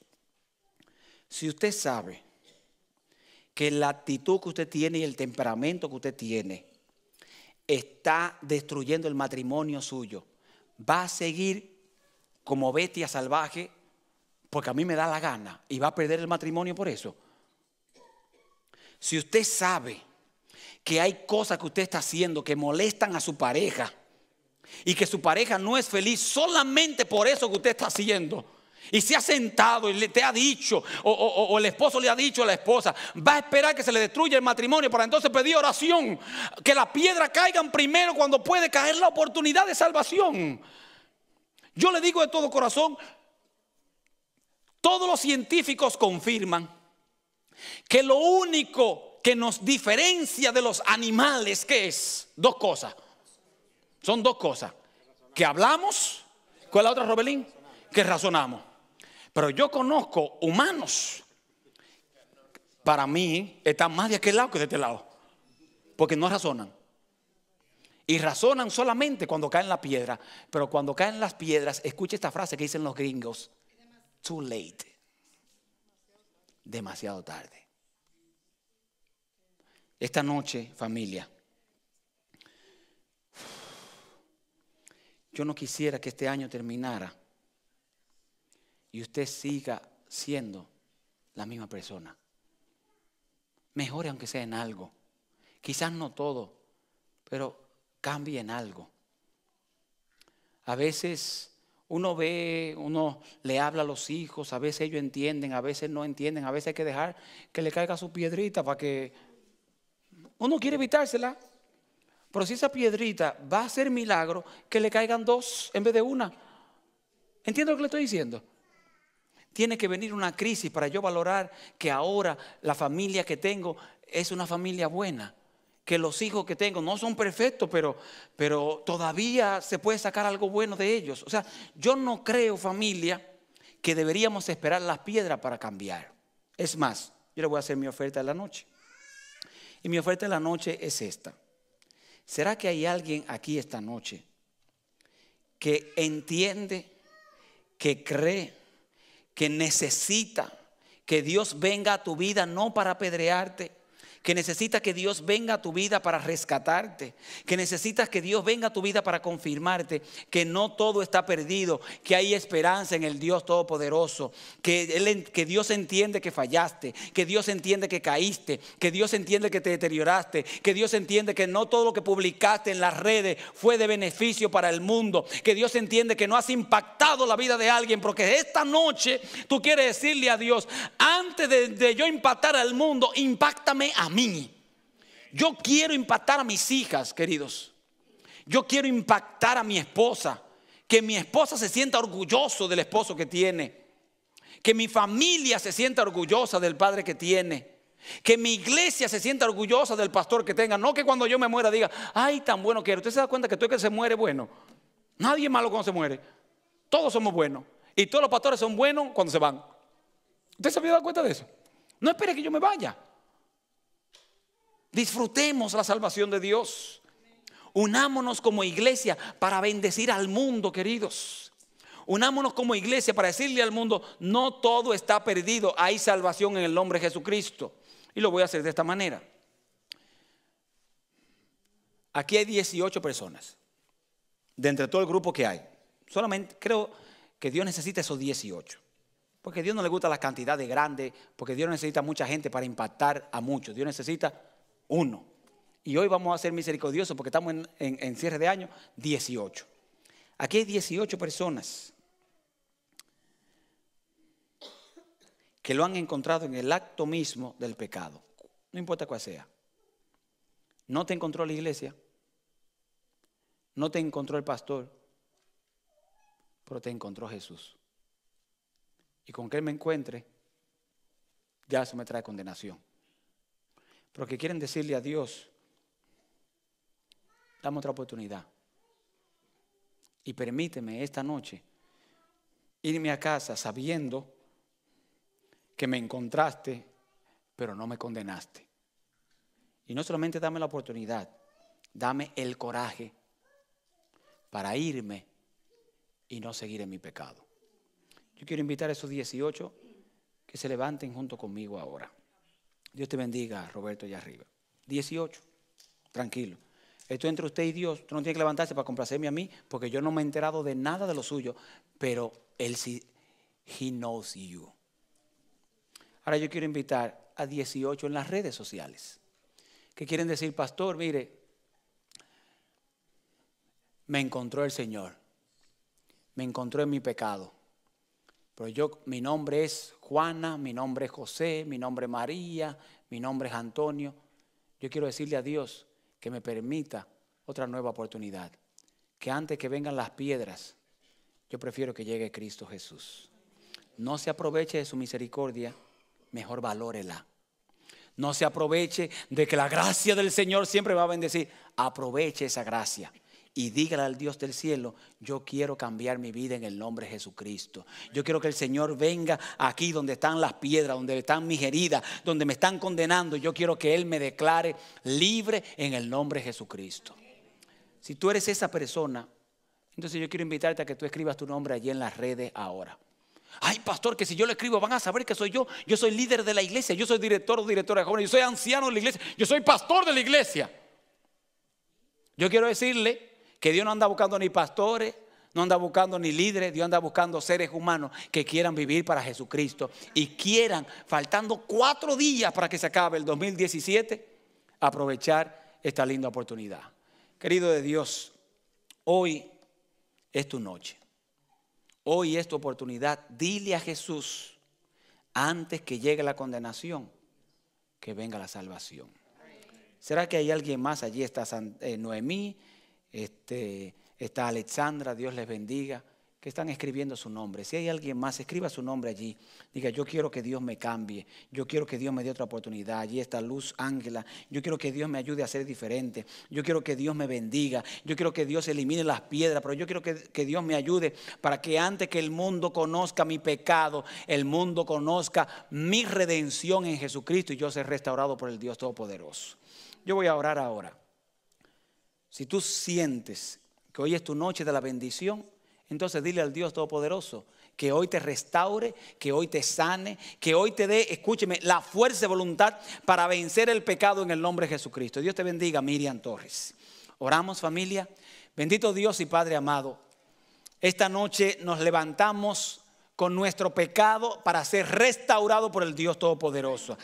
Si usted sabe que la actitud que usted tiene y el temperamento que usted tiene está destruyendo el matrimonio suyo. Va a seguir como bestia salvaje porque a mí me da la gana y va a perder el matrimonio por eso. Si usted sabe que hay cosas que usted está haciendo que molestan a su pareja y que su pareja no es feliz solamente por eso que usted está haciendo, y se ha sentado y le te ha dicho, o, o, el esposo le ha dicho a la esposa, va a esperar que se le destruya el matrimonio para entonces pedir oración, que las piedras caigan primero cuando puede caer la oportunidad de salvación. Yo le digo de todo corazón, todos los científicos confirman que lo único que nos diferencia de los animales, que es? Dos cosas. Son dos cosas. Que hablamos, ¿cuál es la otra, Robelín? Que razonamos. Pero yo conozco humanos. Para mí están más de aquel lado que de este lado. Porque no razonan. Y razonan solamente cuando caen la piedra. Pero cuando caen las piedras, escucha esta frase que dicen los gringos. Too late. Demasiado tarde. Esta noche, familia, yo no quisiera que este año terminara y usted siga siendo la misma persona. Mejore aunque sea en algo. Quizás no todo, pero cambie en algo. A veces uno ve, uno le habla a los hijos, a veces ellos entienden, a veces no entienden, a veces hay que dejar que le caiga su piedrita para que... Uno quiere evitársela, pero si esa piedrita va a ser milagro, que le caigan dos en vez de una. ¿Entiendo lo que le estoy diciendo? Tiene que venir una crisis para yo valorar que ahora la familia que tengo es una familia buena, que los hijos que tengo no son perfectos, pero, pero todavía se puede sacar algo bueno de ellos. O sea, yo no creo familia que deberíamos esperar las piedras para cambiar. Es más, yo le voy a hacer mi oferta de la noche. Y mi oferta de la noche es esta. ¿Será que hay alguien aquí esta noche que entiende, que cree, que necesita que Dios venga a tu vida no para apedrearte, que necesitas que Dios venga a tu vida para rescatarte, que necesitas que Dios venga a tu vida para confirmarte que no todo está perdido, que hay esperanza en el Dios Todopoderoso, que, que Dios entiende que fallaste, que Dios entiende que caíste, que Dios entiende que te deterioraste, que Dios entiende que no todo lo que publicaste en las redes fue de beneficio para el mundo, que Dios entiende que no has impactado la vida de alguien, porque esta noche tú quieres decirle a Dios, antes de, de yo impactar al mundo, impactame a mí. Yo quiero impactar a mis hijas, queridos. Yo quiero impactar a mi esposa. Que mi esposa se sienta orgulloso del esposo que tiene. Que mi familia se sienta orgullosa del padre que tiene. Que mi iglesia se sienta orgullosa del pastor que tenga. No que cuando yo me muera diga, ay, tan bueno que era. Usted se da cuenta que tú que se muere bueno. Nadie es malo cuando se muere. Todos somos buenos. Y todos los pastores son buenos cuando se van. ¿Usted se había dado cuenta de eso? No espere que yo me vaya. Disfrutemos la salvación de Dios. Unámonos como iglesia para bendecir al mundo, queridos. Unámonos como iglesia para decirle al mundo, no todo está perdido, hay salvación en el nombre de Jesucristo. Y lo voy a hacer de esta manera. Aquí hay 18 personas, de entre todo el grupo que hay. Solamente creo que Dios necesita esos 18. Porque a Dios no le gusta la cantidad de grande, porque Dios necesita mucha gente para impactar a muchos. Dios necesita uno. Y hoy vamos a ser misericordiosos porque estamos en, cierre de año 18. Aquí hay 18 personas que lo han encontrado en el acto mismo del pecado. No importa cuál sea. No te encontró la iglesia. No te encontró el pastor. Pero te encontró Jesús. Y con que Él me encuentre, ya eso me trae condenación porque quieren decirle a Dios, dame otra oportunidad. Y permíteme esta noche irme a casa sabiendo que me encontraste, pero no me condenaste. Y no solamente dame la oportunidad, dame el coraje para irme y no seguir en mi pecado. Yo quiero invitar a esos 18 que se levanten junto conmigo ahora. Dios te bendiga, Roberto, allá arriba. 18, tranquilo. Esto entre usted y Dios. tú no tiene que levantarse para complacerme a mí, porque yo no me he enterado de nada de lo suyo, pero Él sí, He knows you. Ahora yo quiero invitar a 18 en las redes sociales. ¿Qué quieren decir, pastor? Mire, me encontró el Señor. Me encontró en mi pecado. Pero yo, mi nombre es Juana, mi nombre es José, mi nombre es María, mi nombre es Antonio. Yo quiero decirle a Dios que me permita otra nueva oportunidad. Que antes que vengan las piedras, yo prefiero que llegue Cristo Jesús. No se aproveche de su misericordia, mejor valórela. No se aproveche de que la gracia del Señor siempre va a bendecir. Aproveche esa gracia y dígale al Dios del cielo, yo quiero cambiar mi vida en el nombre de Jesucristo. Yo quiero que el Señor venga aquí donde están las piedras, donde están mis heridas, donde me están condenando. Yo quiero que Él me declare libre en el nombre de Jesucristo. Si tú eres esa persona, entonces yo quiero invitarte a que tú escribas tu nombre allí en las redes ahora. Ay, pastor, que si yo lo escribo van a saber que soy yo. Yo soy líder de la iglesia, yo soy director o directora de jóvenes, yo soy anciano de la iglesia, yo soy pastor de la iglesia. Yo quiero decirle que Dios no anda buscando ni pastores, no anda buscando ni líderes, Dios anda buscando seres humanos que quieran vivir para Jesucristo y quieran, faltando cuatro días para que se acabe el 2017, aprovechar esta linda oportunidad. Querido de Dios, hoy es tu noche. Hoy es tu oportunidad. Dile a Jesús, antes que llegue la condenación, que venga la salvación. ¿Será que hay alguien más? Allí está eh, Noemí, este, está Alexandra, Dios les bendiga, que están escribiendo su nombre. Si hay alguien más, escriba su nombre allí. Diga, yo quiero que Dios me cambie, yo quiero que Dios me dé otra oportunidad. Allí está Luz Ángela, yo quiero que Dios me ayude a ser diferente, yo quiero que Dios me bendiga, yo quiero que Dios elimine las piedras, pero yo quiero que, que Dios me ayude para que antes que el mundo conozca mi pecado, el mundo conozca mi redención en Jesucristo y yo sea restaurado por el Dios Todopoderoso. Yo voy a orar ahora. Si tú sientes que hoy es tu noche de la bendición, entonces dile al Dios Todopoderoso que hoy te restaure, que hoy te sane, que hoy te dé, escúcheme, la fuerza y voluntad para vencer el pecado en el nombre de Jesucristo. Dios te bendiga, Miriam Torres. Oramos familia. Bendito Dios y Padre amado. Esta noche nos levantamos con nuestro pecado para ser restaurado por el Dios Todopoderoso.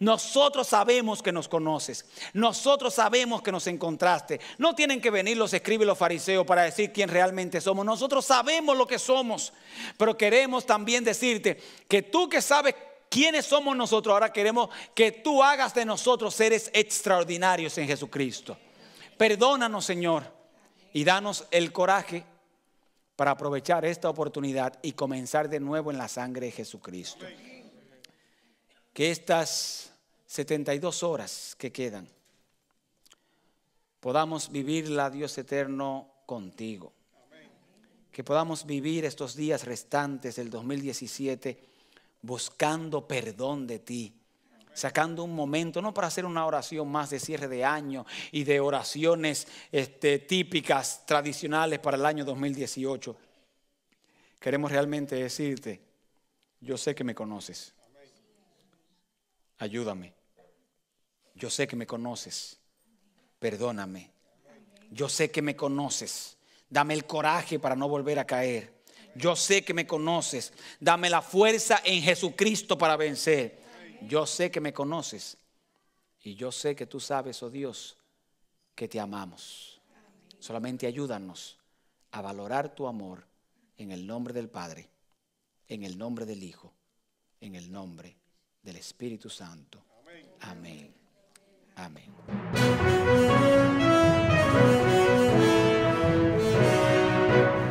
Nosotros sabemos que nos conoces. Nosotros sabemos que nos encontraste. No tienen que venir los escribes y los fariseos para decir quién realmente somos. Nosotros sabemos lo que somos. Pero queremos también decirte que tú que sabes quiénes somos nosotros, ahora queremos que tú hagas de nosotros seres extraordinarios en Jesucristo. Perdónanos, Señor, y danos el coraje para aprovechar esta oportunidad y comenzar de nuevo en la sangre de Jesucristo que estas 72 horas que quedan podamos vivirla, Dios eterno, contigo. Que podamos vivir estos días restantes del 2017 buscando perdón de ti sacando un momento, no para hacer una oración más de cierre de año y de oraciones este, típicas, tradicionales para el año 2018. Queremos realmente decirte, yo sé que me conoces ayúdame. Yo sé que me conoces, perdóname. Yo sé que me conoces, dame el coraje para no volver a caer. Yo sé que me conoces, dame la fuerza en Jesucristo para vencer. Yo sé que me conoces y yo sé que tú sabes, oh Dios, que te amamos. Solamente ayúdanos a valorar tu amor en el nombre del Padre, en el nombre del Hijo, en el nombre de del Espíritu Santo. Amén. Amén. Amén.